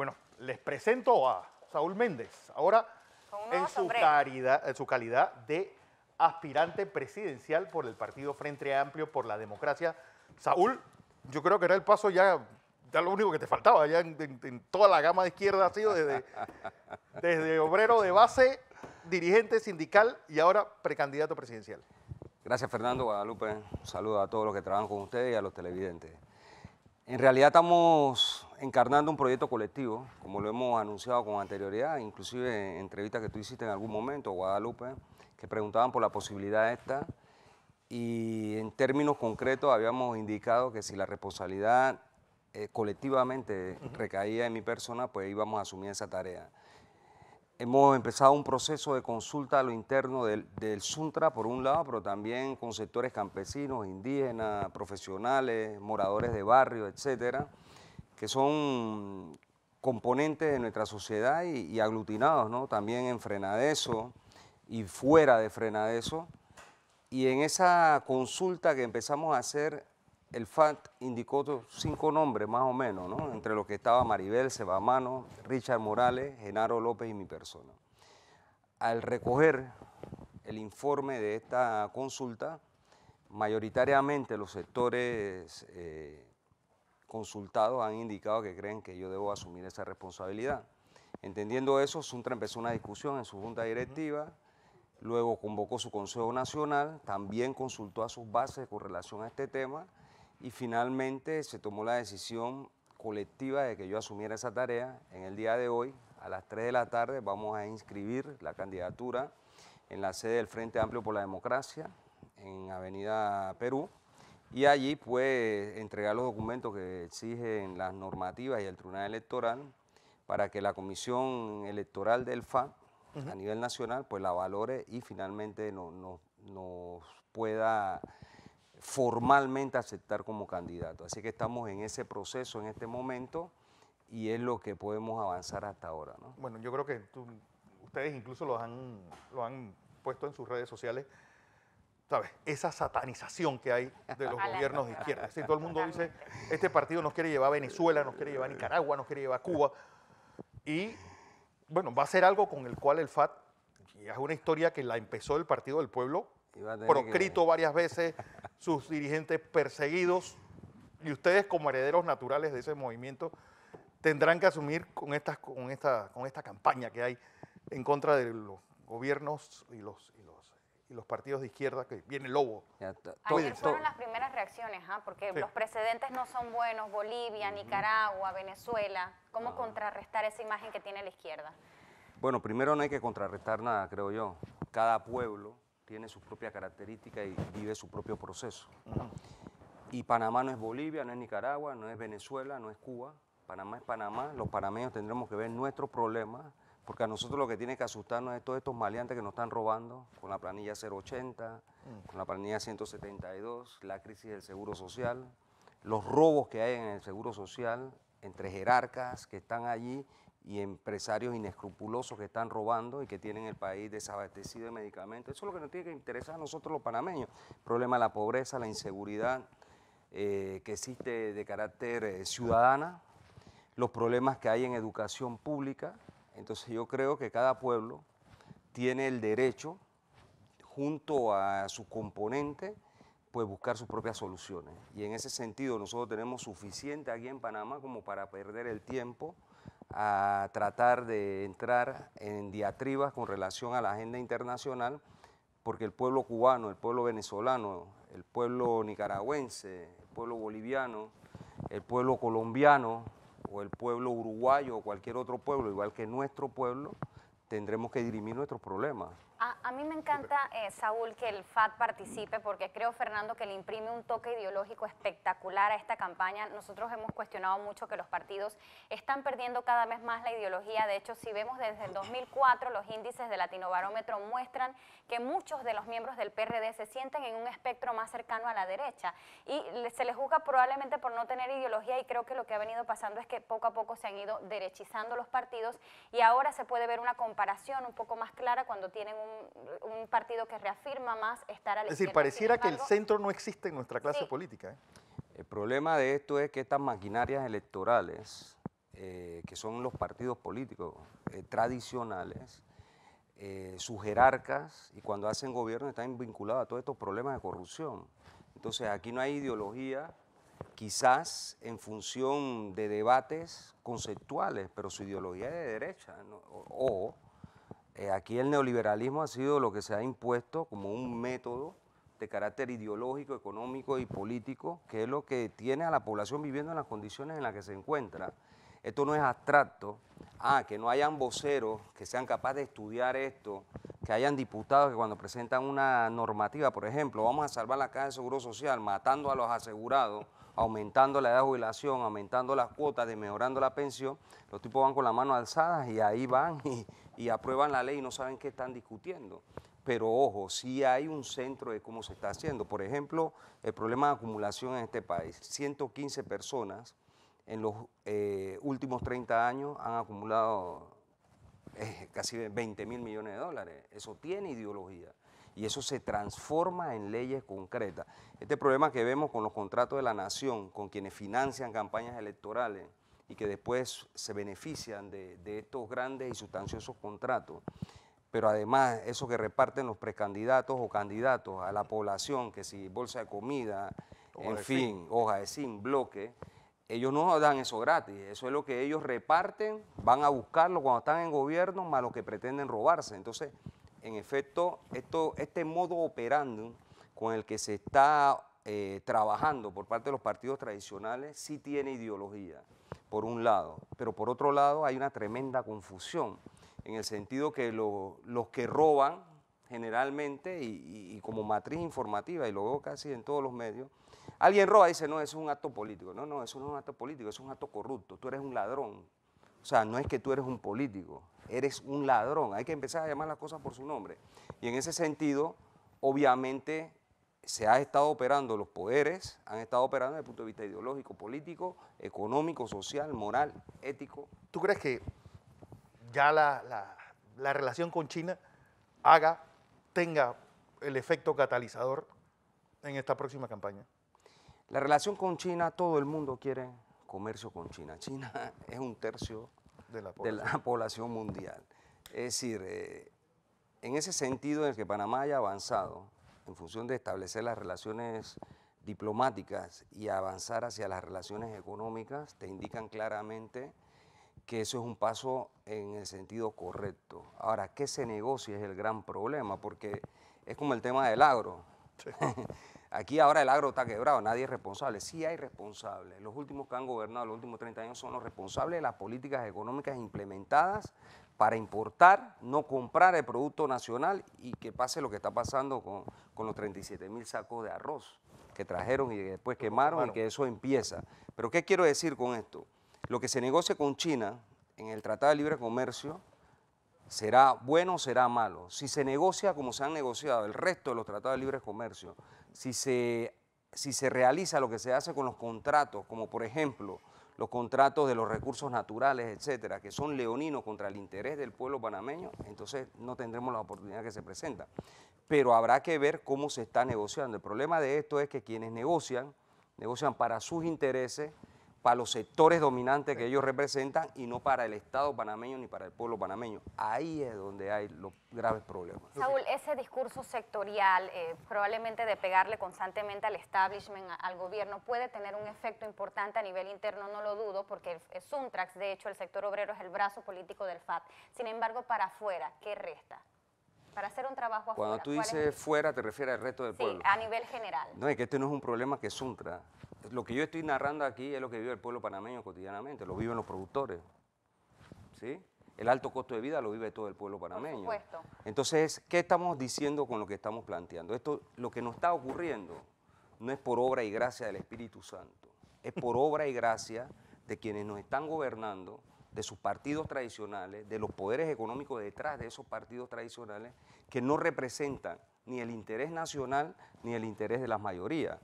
Bueno, les presento a Saúl Méndez, ahora en su, calidad de aspirante presidencial por el partido Frente Amplio por la Democracia. Saúl, yo creo que era el paso ya, ya lo único que te faltaba, ya en, toda la gama de izquierda ha sido desde, obrero de base, dirigente sindical y ahora precandidato presidencial. Gracias Fernando Guadalupe, saludo a todos los que trabajan con ustedes y a los televidentes. En realidad estamos encarnando un proyecto colectivo, como lo hemos anunciado con anterioridad, inclusive en entrevistas que tú hiciste en algún momento, Guadalupe, que preguntaban por la posibilidad esta, y en términos concretos habíamos indicado que si la responsabilidad eh, colectivamente recaía en mi persona, pues íbamos a asumir esa tarea. Hemos empezado un proceso de consulta a lo interno del, Suntra, por un lado, pero también con sectores campesinos, indígenas, profesionales, moradores de barrios, etcétera que son componentes de nuestra sociedad y, aglutinados, ¿no? También en Frenadeso y fuera de Frenadeso. Y en esa consulta que empezamos a hacer, el FAT indicó cinco nombres más o menos, ¿no? Entre los que estaba Maribel Sebamano, Richard Morales, Genaro López y mi persona. Al recoger el informe de esta consulta, mayoritariamente los sectores eh, consultados han indicado que creen que yo debo asumir esa responsabilidad. Entendiendo eso, Suntra empezó una discusión en su junta directiva, luego convocó su Consejo Nacional, también consultó a sus bases con relación a este tema y finalmente se tomó la decisión colectiva de que yo asumiera esa tarea. En el día de hoy, a las 3 de la tarde, vamos a inscribir la candidatura en la sede del Frente Amplio por la Democracia, en Avenida Perú y allí pues entregar los documentos que exigen las normativas y el Tribunal Electoral para que la Comisión Electoral del FA a nivel nacional pues la valore y finalmente nos pueda formalmente aceptar como candidato. Así que estamos en ese proceso en este momento y es lo que podemos avanzar hasta ahora. Bueno, yo creo que ustedes incluso han, lo han puesto en sus redes sociales esa satanización que hay de los gobiernos de izquierda. todo el mundo dice, este partido nos quiere llevar a Venezuela, nos quiere llevar a Nicaragua, nos quiere llevar a Cuba. Y bueno, va a ser algo con el cual el FAT, y es una historia que la empezó el Partido del Pueblo, proscrito varias veces, sus dirigentes perseguidos, y ustedes como herederos naturales de ese movimiento tendrán que asumir con, estas, con, esta, con esta campaña que hay en contra de los gobiernos y los, y los y los partidos de izquierda que viene lobo. Ayer fueron las primeras reacciones, ¿ah? porque los precedentes no son buenos, Bolivia, Nicaragua, Venezuela. ¿Cómo ah. contrarrestar esa imagen que tiene la izquierda? Bueno, primero no hay que contrarrestar nada, creo yo. Cada pueblo tiene su propia característica y vive su propio proceso. Y Panamá no es Bolivia, no es Nicaragua, no es Venezuela, no es Cuba. Panamá es Panamá. Los panameños tendremos que ver nuestros problemas porque a nosotros lo que tiene que asustarnos es todos estos maleantes que nos están robando con la planilla 080, mm. con la planilla 172, la crisis del seguro social, los robos que hay en el seguro social entre jerarcas que están allí y empresarios inescrupulosos que están robando y que tienen el país desabastecido de medicamentos. Eso es lo que nos tiene que interesar a nosotros los panameños. El problema de la pobreza, la inseguridad eh, que existe de carácter eh, ciudadana, los problemas que hay en educación pública, entonces yo creo que cada pueblo tiene el derecho, junto a su componente, pues buscar sus propias soluciones. Y en ese sentido nosotros tenemos suficiente aquí en Panamá como para perder el tiempo a tratar de entrar en diatribas con relación a la agenda internacional, porque el pueblo cubano, el pueblo venezolano, el pueblo nicaragüense, el pueblo boliviano, el pueblo colombiano, o el pueblo uruguayo o cualquier otro pueblo, igual que nuestro pueblo, tendremos que dirimir nuestros problemas. A, mí me encanta, eh, Saúl, que el FAT participe porque creo, Fernando, que le imprime un toque ideológico espectacular a esta campaña. Nosotros hemos cuestionado mucho que los partidos están perdiendo cada vez más la ideología. De hecho, si vemos desde el 2004, los índices de Latinobarómetro muestran que muchos de los miembros del PRD se sienten en un espectro más cercano a la derecha y se les juzga probablemente por no tener ideología y creo que lo que ha venido pasando es que poco a poco se han ido derechizando los partidos y ahora se puede ver una comparación un poco más clara cuando tienen un un, partido que reafirma más estar al Es decir, pareciera que el centro no existe en nuestra clase política. ¿eh? El problema de esto es que estas maquinarias electorales, eh, que son los partidos políticos eh, tradicionales, sus jerarcas, y cuando hacen gobierno están vinculados a todos estos problemas de corrupción. Entonces aquí no hay ideología, quizás en función de debates conceptuales, pero su ideología es de derecha, o eh, aquí el neoliberalismo ha sido lo que se ha impuesto como un método de carácter ideológico, económico y político, que es lo que tiene a la población viviendo en las condiciones en las que se encuentra. Esto no es abstracto. Ah, que no hayan voceros que sean capaces de estudiar esto, que hayan diputados que cuando presentan una normativa, por ejemplo, vamos a salvar la casa de seguro social matando a los asegurados, aumentando la edad de jubilación, aumentando las cuotas, desmejorando la pensión, los tipos van con la mano alzadas y ahí van y y aprueban la ley y no saben qué están discutiendo. Pero ojo, sí hay un centro de cómo se está haciendo. Por ejemplo, el problema de acumulación en este país. 115 personas en los eh, últimos 30 años han acumulado eh, casi 20 mil millones de dólares. Eso tiene ideología y eso se transforma en leyes concretas. Este problema que vemos con los contratos de la nación, con quienes financian campañas electorales, y que después se benefician de, estos grandes y sustanciosos contratos pero además eso que reparten los precandidatos o candidatos a la población, que si bolsa de comida, en fin, hoja de zinc, bloque, ellos no dan eso gratis, eso es lo que ellos reparten, van a buscarlo cuando están en gobierno, más lo que pretenden robarse. Entonces, en efecto, esto, este modo operando con el que se está eh, trabajando por parte de los partidos tradicionales sí tiene ideología por un lado, pero por otro lado hay una tremenda confusión, en el sentido que los que roban generalmente, y, como matriz informativa, y lo veo casi en todos los medios, alguien roba y dice, no, eso es un acto político. No, no, eso no es un acto político, es un acto corrupto, tú eres un ladrón. O sea, no es que tú eres un político, eres un ladrón. Hay que empezar a llamar las cosas por su nombre. Y en ese sentido, obviamente, se ha estado operando, los poderes han estado operando desde el punto de vista ideológico, político, económico, social, moral, ético. ¿Tú crees que ya la, relación con China haga, tenga el efecto catalizador en esta próxima campaña? La relación con China, todo el mundo quiere comercio con China. China es un tercio de la población, mundial. Es decir, eh, en ese sentido en el que Panamá haya avanzado, en función de establecer las relaciones diplomáticas y avanzar hacia las relaciones económicas, te indican claramente que eso es un paso en el sentido correcto. Ahora, ¿qué se negocia es el gran problema, porque es como el tema del agro. Aquí ahora el agro está quebrado, nadie es responsable. Sí hay responsables. Los últimos que han gobernado los últimos 30 años son los responsables de las políticas económicas implementadas para importar, no comprar el producto nacional y que pase lo que está pasando con, con los 37 mil sacos de arroz que trajeron y después quemaron y que eso empieza. Pero ¿qué quiero decir con esto? Lo que se negocie con China en el Tratado de Libre Comercio será bueno o será malo. Si se negocia como se han negociado el resto de los tratados de libre comercio, si se, si se realiza lo que se hace con los contratos, como por ejemplo los contratos de los recursos naturales, etcétera, que son leoninos contra el interés del pueblo panameño, entonces no tendremos la oportunidad que se presenta. Pero habrá que ver cómo se está negociando. El problema de esto es que quienes negocian, negocian para sus intereses, para los sectores dominantes que ellos representan y no para el Estado panameño ni para el pueblo panameño. Ahí es donde hay los graves problemas. Saúl, ese discurso sectorial, eh, probablemente de pegarle constantemente al establishment, al gobierno, puede tener un efecto importante a nivel interno, no lo dudo, porque es Suntrax, de hecho, el sector obrero es el brazo político del FAT. Sin embargo, para afuera, ¿qué resta? para hacer un trabajo afuera. Cuando tú dices fuera, te refieres al resto del sí, a nivel general. No, es que este no es un problema que Suntra lo que yo estoy narrando aquí es lo que vive el pueblo panameño cotidianamente, lo viven los productores. ¿sí? El alto costo de vida lo vive todo el pueblo panameño. Por supuesto. Entonces, ¿qué estamos diciendo con lo que estamos planteando? Esto, lo que nos está ocurriendo no es por obra y gracia del Espíritu Santo, es por obra y gracia de quienes nos están gobernando, de sus partidos tradicionales, de los poderes económicos detrás de esos partidos tradicionales que no representan ni el interés nacional ni el interés de las mayorías.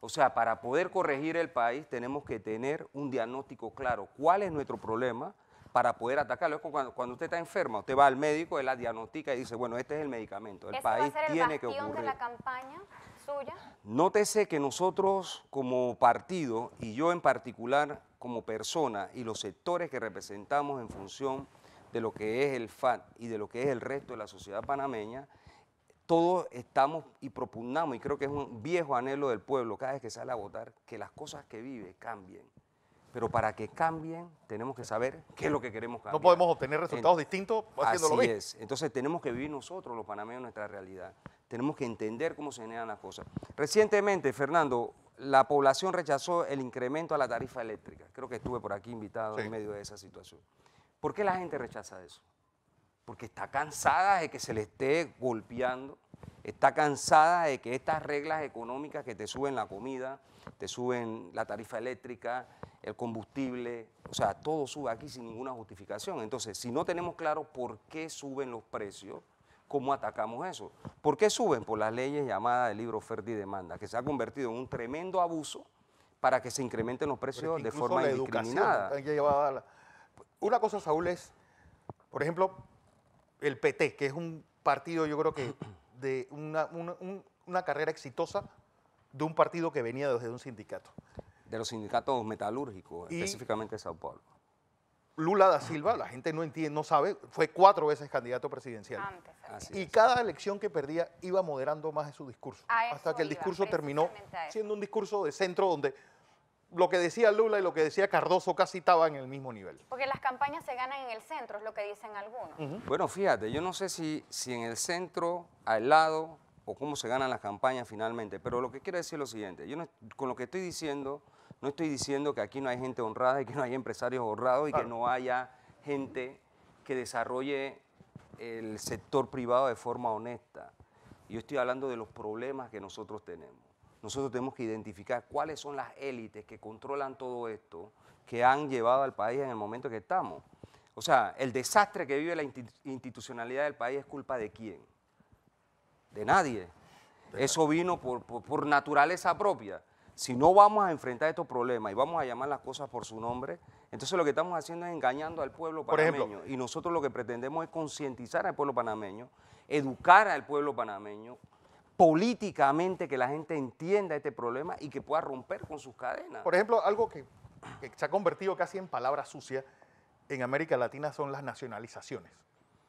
O sea, para poder corregir el país tenemos que tener un diagnóstico claro. ¿Cuál es nuestro problema? para poder atacarlo. Cuando, cuando, usted está enfermo, usted va al médico, él la diagnostica y dice, bueno, este es el medicamento. El país tiene el que ocurrir. de la campaña suya? Nótese que nosotros como partido, y yo en particular como persona, y los sectores que representamos en función de lo que es el FAT y de lo que es el resto de la sociedad panameña, todos estamos y propundamos, y creo que es un viejo anhelo del pueblo cada vez que sale a votar, que las cosas que vive cambien. Pero para que cambien, tenemos que saber qué es lo que queremos cambiar. No podemos obtener resultados distintos haciendo lo mismo. es. Entonces tenemos que vivir nosotros, los panameños, nuestra realidad. Tenemos que entender cómo se generan las cosas. Recientemente, Fernando, la población rechazó el incremento a la tarifa eléctrica. Creo que estuve por aquí invitado en medio de esa situación. ¿Por qué la gente rechaza eso? porque está cansada de que se le esté golpeando, está cansada de que estas reglas económicas que te suben la comida, te suben la tarifa eléctrica, el combustible, o sea, todo sube aquí sin ninguna justificación. Entonces, si no tenemos claro por qué suben los precios, ¿cómo atacamos eso? ¿Por qué suben? Por las leyes llamadas de libro oferta y demanda, que se ha convertido en un tremendo abuso para que se incrementen los precios de forma la indiscriminada. Una cosa, Saúl, es, por ejemplo, el PT, que es un partido, yo creo que, de una, carrera exitosa de un partido que venía desde un sindicato. De los sindicatos metalúrgicos, específicamente de Sao Paulo. Lula da Silva, la gente no entiende, no sabe, fue cuatro veces candidato presidencial. y cada elección que perdía iba moderando más de su discurso. Hasta que el discurso terminó siendo un discurso de centro donde lo que decía Lula y lo que decía Cardoso casi estaban en el mismo nivel. Porque las campañas se ganan en el centro, es lo que dicen algunos. Bueno, fíjate, yo no sé si, si en el centro, al lado, o cómo se ganan las campañas finalmente, pero lo que quiero decir es lo siguiente, yo con lo que estoy diciendo, no estoy diciendo que aquí no hay gente honrada y que no hay empresarios honrados y que no haya gente que desarrolle el sector privado de forma honesta. Yo estoy hablando de los problemas que nosotros tenemos. Nosotros tenemos que identificar cuáles son las élites que controlan todo esto, que han llevado al país en el momento que estamos. O sea, el desastre que vive la institucionalidad del país es culpa de quién? De nadie. Eso vino por, naturaleza propia. Si no vamos a enfrentar estos problemas y vamos a llamar las cosas por su nombre, entonces lo que estamos haciendo es engañando al pueblo panameño. Por ejemplo, y nosotros lo que pretendemos es concientizar al pueblo panameño, educar al pueblo panameño, políticamente que la gente entienda este problema y que pueda romper con sus cadenas. Por ejemplo, algo que, se ha convertido casi en palabra sucia en América Latina son las nacionalizaciones.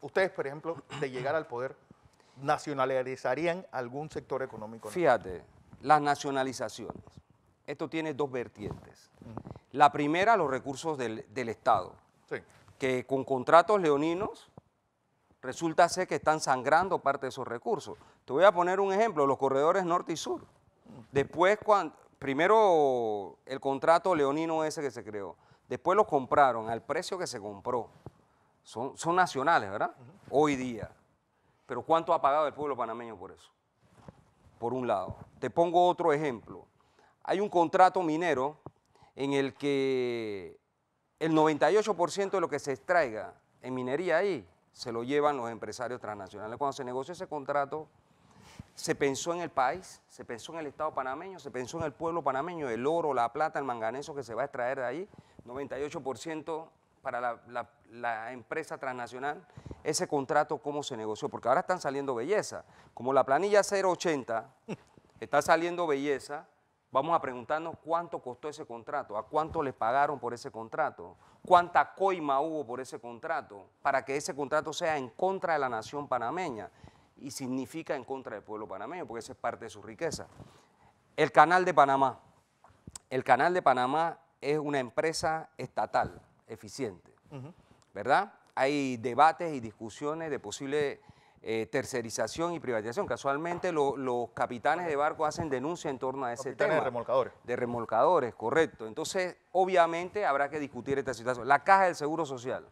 Ustedes, por ejemplo, de llegar al poder, nacionalizarían algún sector económico. Fíjate, las nacionalizaciones. Esto tiene dos vertientes. La primera, los recursos del, Estado, que con contratos leoninos resulta ser que están sangrando parte de esos recursos. Te voy a poner un ejemplo, los corredores norte y sur. Después, cuando, primero el contrato leonino ese que se creó, después lo compraron al precio que se compró. Son, son nacionales, ¿verdad? Hoy día. Pero ¿cuánto ha pagado el pueblo panameño por eso? Por un lado. Te pongo otro ejemplo. Hay un contrato minero en el que el 98% de lo que se extraiga en minería ahí se lo llevan los empresarios transnacionales. Cuando se negoció ese contrato, se pensó en el país, se pensó en el Estado panameño, se pensó en el pueblo panameño, el oro, la plata, el manganeso que se va a extraer de ahí, 98% para la, empresa transnacional, ese contrato cómo se negoció, porque ahora están saliendo belleza, como la planilla 080 está saliendo belleza, Vamos a preguntarnos cuánto costó ese contrato, a cuánto les pagaron por ese contrato, cuánta coima hubo por ese contrato, para que ese contrato sea en contra de la nación panameña y significa en contra del pueblo panameño, porque esa es parte de su riqueza. El Canal de Panamá. El Canal de Panamá es una empresa estatal eficiente, ¿verdad? Hay debates y discusiones de posible eh, tercerización y privatización. Casualmente los capitanes de barco hacen denuncia en torno a ese tema. de remolcadores. De remolcadores, correcto. Entonces, obviamente habrá que discutir esta situación. La caja del Seguro Social,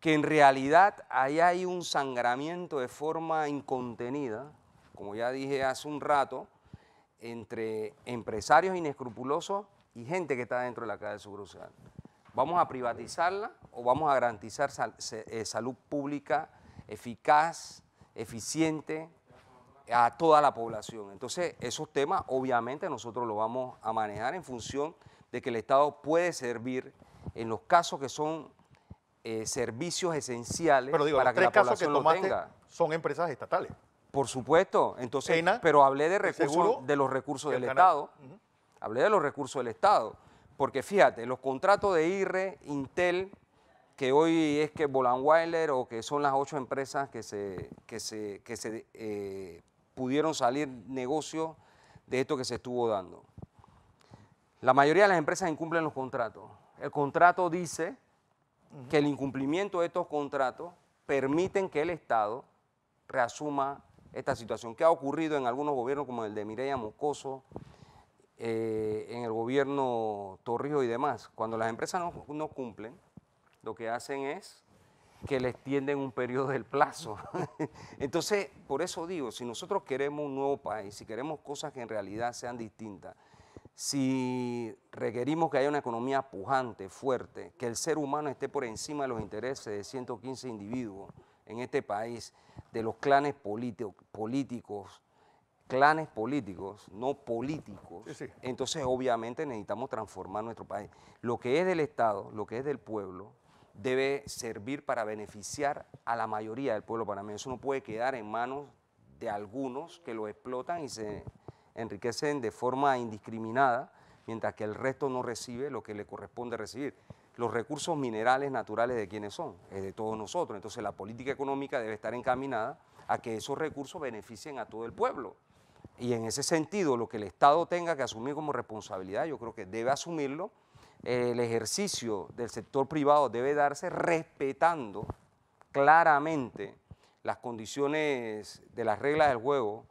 que en realidad ahí hay un sangramiento de forma incontenida, como ya dije hace un rato, entre empresarios inescrupulosos y gente que está dentro de la caja del Seguro Social. ¿Vamos a privatizarla o vamos a garantizar eh, salud pública? eficaz, eficiente a toda la población. Entonces, esos temas obviamente nosotros los vamos a manejar en función de que el Estado puede servir en los casos que son eh, servicios esenciales pero para los que la población que lo tenga. Son empresas estatales. Por supuesto, entonces, pero hablé de recursos, de los recursos del Estado. Hablé de los recursos del Estado, porque fíjate, los contratos de IRE, Intel, que hoy es que Bolanweiler o que son las ocho empresas que se, se, eh, pudieron salir negocio de esto que se estuvo dando. La mayoría de las empresas incumplen los contratos. El contrato dice que el incumplimiento de estos contratos permiten que el Estado reasuma esta situación que ha ocurrido en algunos gobiernos como el de Mireya Moscoso, eh, en el gobierno Torrijos y demás. Cuando las empresas no, no cumplen, lo que hacen es que le extienden un periodo del plazo. Entonces, por eso digo, si nosotros queremos un nuevo país, si queremos cosas que en realidad sean distintas, si requerimos que haya una economía pujante, fuerte, que el ser humano esté por encima de los intereses de 115 individuos en este país, de los clanes políticos, clanes políticos, no políticos, entonces obviamente necesitamos transformar nuestro país. Lo que es del Estado, lo que es del pueblo, debe servir para beneficiar a la mayoría del pueblo panameño. Eso no puede quedar en manos de algunos que lo explotan y se enriquecen de forma indiscriminada, mientras que el resto no recibe lo que le corresponde recibir. Los recursos minerales naturales de quienes son, es de todos nosotros. Entonces la política económica debe estar encaminada a que esos recursos beneficien a todo el pueblo. Y en ese sentido, lo que el Estado tenga que asumir como responsabilidad, yo creo que debe asumirlo el ejercicio del sector privado debe darse respetando claramente las condiciones de las reglas del juego,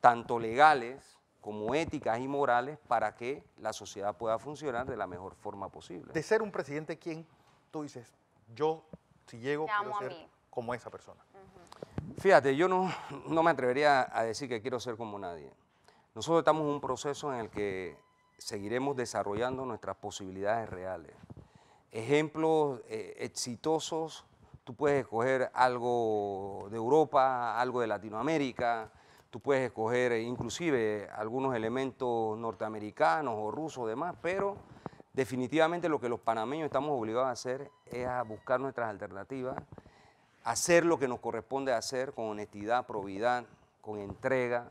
tanto legales como éticas y morales, para que la sociedad pueda funcionar de la mejor forma posible. De ser un presidente, ¿quién tú dices, yo si llego quiero ser como esa persona? Fíjate, yo no, no me atrevería a decir que quiero ser como nadie. Nosotros estamos en un proceso en el que seguiremos desarrollando nuestras posibilidades reales. Ejemplos eh, exitosos, tú puedes escoger algo de Europa, algo de Latinoamérica, tú puedes escoger inclusive algunos elementos norteamericanos o rusos, demás, pero definitivamente lo que los panameños estamos obligados a hacer es a buscar nuestras alternativas, hacer lo que nos corresponde hacer con honestidad, probidad, con entrega,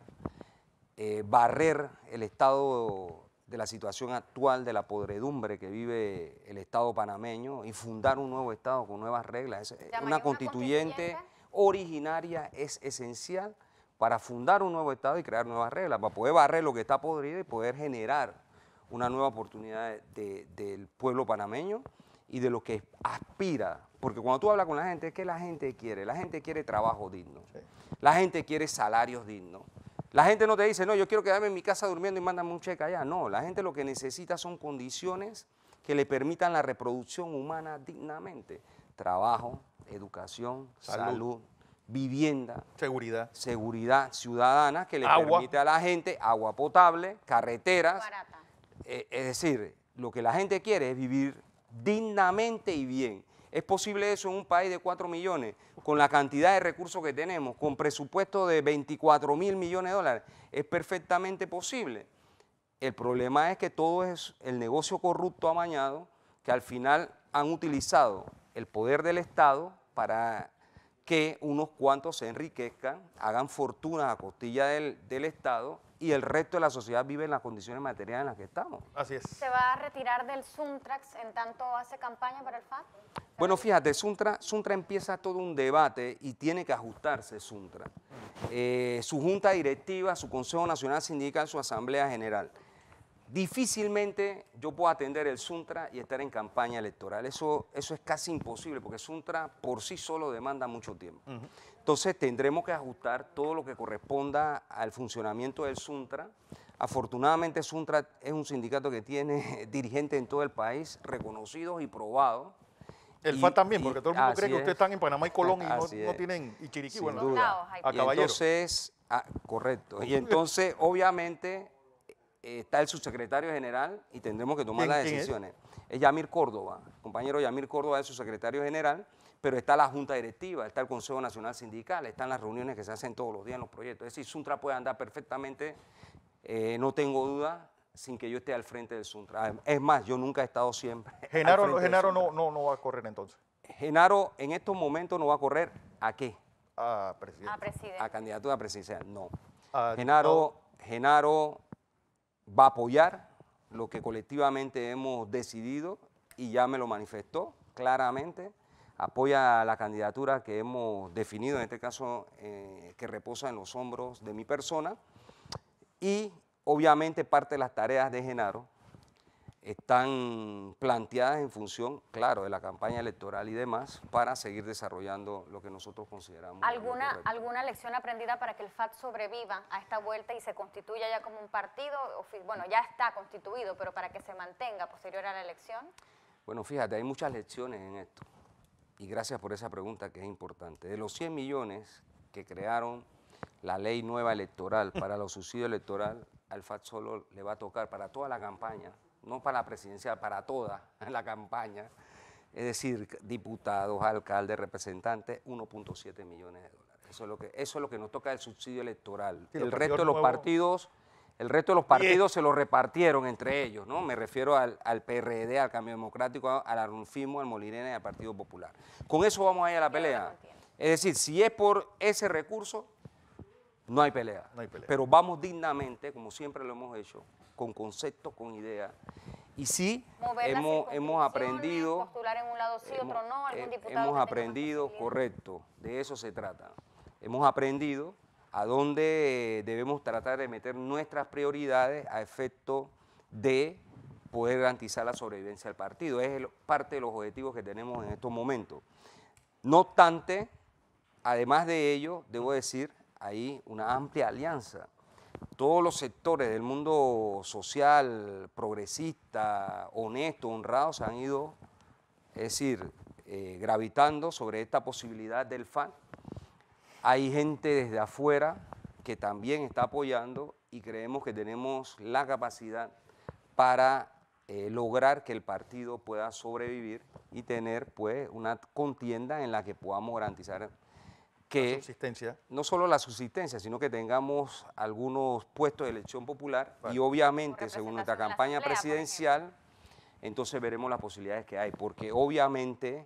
eh, barrer el estado de la situación actual de la podredumbre que vive el Estado panameño y fundar un nuevo Estado con nuevas reglas. Eh, una constituyente, originaria es esencial para fundar un nuevo Estado y crear nuevas reglas, para poder barrer lo que está podrido y poder generar una nueva oportunidad del pueblo panameño y de lo que aspira. Porque cuando tú hablas con la gente, ¿qué la gente quiere? La gente quiere trabajo digno, la gente quiere salarios dignos, la gente no te dice, no, yo quiero quedarme en mi casa durmiendo y mándame un cheque allá. No, la gente lo que necesita son condiciones que le permitan la reproducción humana dignamente. Trabajo, educación, salud, vivienda. Seguridad. Seguridad ciudadana que le permita permite a la gente agua potable, carreteras. Eh, es decir, lo que la gente quiere es vivir dignamente y bien. ¿Es posible eso en un país de 4 millones, con la cantidad de recursos que tenemos, con presupuesto de 24 mil millones de dólares? Es perfectamente posible. El problema es que todo es el negocio corrupto amañado que al final han utilizado el poder del Estado para que unos cuantos se enriquezcan, hagan fortuna a costilla del, Estado y el resto de la sociedad vive en las condiciones materiales en las que estamos. Así es. ¿Se va a retirar del Suntrax en tanto hace campaña para el FAT? Bueno, fíjate, Suntra, Suntra empieza todo un debate y tiene que ajustarse Suntra. Eh, su junta directiva, su Consejo Nacional Sindical, su Asamblea General. Difícilmente yo puedo atender el Suntra y estar en campaña electoral. Eso, eso es casi imposible porque Suntra por sí solo demanda mucho tiempo. Entonces tendremos que ajustar todo lo que corresponda al funcionamiento del Suntra. Afortunadamente Suntra es un sindicato que tiene dirigentes en todo el país reconocidos y probados el FAT también, porque todo el mundo cree que ustedes están en Panamá y Colón y no, tienen, y Chiriquí, bueno, duda. Entonces, ah, correcto. Y entonces, obviamente, está el subsecretario general y tendremos que tomar las decisiones. Es? Yamir Córdoba, compañero Yamir Córdoba es su secretario general, pero está la Junta Directiva, está el Consejo Nacional Sindical, están las reuniones que se hacen todos los días en los proyectos. Es decir, Suntra puede andar perfectamente, eh, no tengo duda, sin que yo esté al frente del Suntra. Ah, es más, yo nunca he estado siempre. Genaro, no, no, va a correr entonces. Genaro en estos momentos no va a correr a qué? A presidente. A, candidatura presidencial. No. Genaro, Genaro va a apoyar lo que colectivamente hemos decidido y ya me lo manifestó claramente. Apoya la candidatura que hemos definido, en este caso eh, que reposa en los hombros de mi persona. Y Obviamente parte de las tareas de Genaro están planteadas en función, claro, de la campaña electoral y demás, para seguir desarrollando lo que nosotros consideramos. ¿Alguna, ¿alguna lección aprendida para que el FAC sobreviva a esta vuelta y se constituya ya como un partido? Bueno, ya está constituido, pero para que se mantenga posterior a la elección. Bueno, fíjate, hay muchas lecciones en esto. Y gracias por esa pregunta que es importante. De los 100 millones que crearon la ley nueva electoral para los subsidios electorales, al FAT solo le va a tocar para toda la campaña, no para la presidencial, para toda la campaña, es decir, diputados, alcaldes, representantes, 1.7 millones de dólares. Eso es lo que, nos toca del subsidio electoral. el resto de los partidos... El resto de los partidos se lo repartieron entre ellos, ¿no? Me refiero al, PRD, al Cambio Democrático, al Arnulfismo, al Molinera y al Partido Popular. Con eso vamos a ir a la pelea. Es decir, si es por ese recurso, no hay pelea. Pero vamos dignamente, como siempre lo hemos hecho, con conceptos, con ideas. Y sí, hemos, hemos aprendido. hemos, aprendido, correcto, de eso se trata. Hemos aprendido a dónde eh, debemos tratar de meter nuestras prioridades a efecto de poder garantizar la sobrevivencia del partido. Es parte de los objetivos que tenemos en estos momentos. No obstante, además de ello, debo decir hay una amplia alianza. Todos los sectores del mundo social, progresista, honesto, honrado, se han ido, es decir, eh, gravitando sobre esta posibilidad del FAN. Hay gente desde afuera que también está apoyando y creemos que tenemos la capacidad para eh, lograr que el partido pueda sobrevivir y tener pues una contienda en la que podamos garantizar que no solo la subsistencia, sino que tengamos algunos puestos de elección popular y obviamente, según nuestra campaña presidencial, entonces veremos las posibilidades que hay, porque obviamente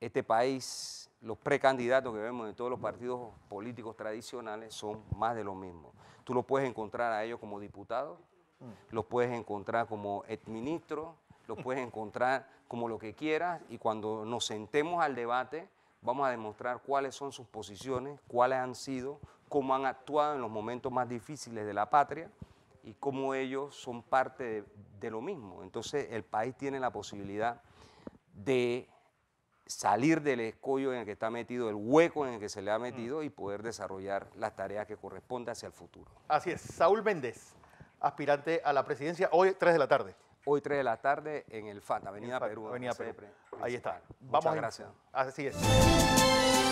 este país, los precandidatos que vemos de todos los partidos políticos tradicionales son más de lo mismo. Tú los puedes encontrar a ellos como diputados, mm. los puedes encontrar como exministro, los puedes encontrar como lo que quieras y cuando nos sentemos al debate vamos a demostrar cuáles son sus posiciones, cuáles han sido, cómo han actuado en los momentos más difíciles de la patria y cómo ellos son parte de, lo mismo. Entonces el país tiene la posibilidad de salir del escollo en el que está metido, el hueco en el que se le ha mm. metido y poder desarrollar las tareas que corresponde hacia el futuro. Así es, Saúl Méndez, aspirante a la presidencia, hoy 3 de la tarde hoy 3 de la tarde en el FAT, Avenida Perú. Avenida Perú. Ahí está. Muchas gracias. Así es.